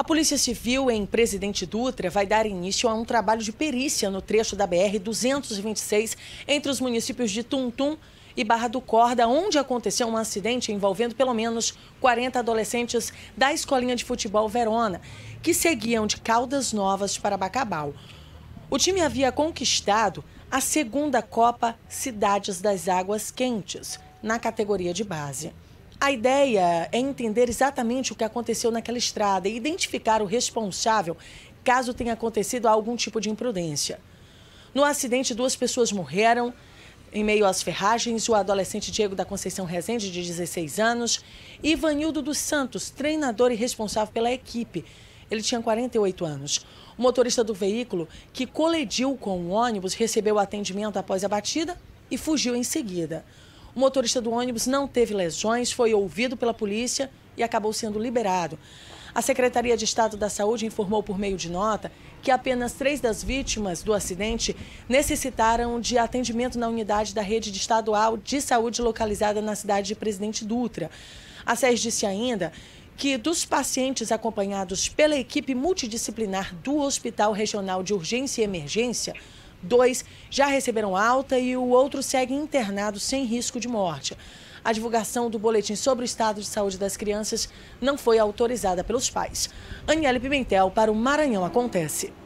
A Polícia Civil em Presidente Dutra vai dar início a um trabalho de perícia no trecho da BR-226 entre os municípios de Tuntum e Barra do Corda, onde aconteceu um acidente envolvendo pelo menos 40 adolescentes da Escolinha de Futebol Verona, que seguiam de Caldas Novas para Bacabal. O time havia conquistado a segunda Copa Cidades das Águas Quentes, na categoria de base. A ideia é entender exatamente o que aconteceu naquela estrada e identificar o responsável caso tenha acontecido algum tipo de imprudência. No acidente, duas pessoas morreram. Em meio às ferragens, o adolescente Diego da Conceição Rezende, de 16 anos, e Ivanildo dos Santos, treinador e responsável pela equipe. Ele tinha 48 anos. O motorista do veículo, que colidiu com o ônibus, recebeu atendimento após a batida e fugiu em seguida. O motorista do ônibus não teve lesões, foi ouvido pela polícia e acabou sendo liberado. A Secretaria de Estado da Saúde informou por meio de nota que apenas três das vítimas do acidente necessitaram de atendimento na unidade da rede estadual de saúde localizada na cidade de Presidente Dutra. A SES disse ainda que dos pacientes acompanhados pela equipe multidisciplinar do Hospital Regional de Urgência e Emergência, Dois já receberam alta e o outro segue internado sem risco de morte. A divulgação do boletim sobre o estado de saúde das crianças não foi autorizada pelos pais. Aniele Pimentel para o Maranhão Acontece.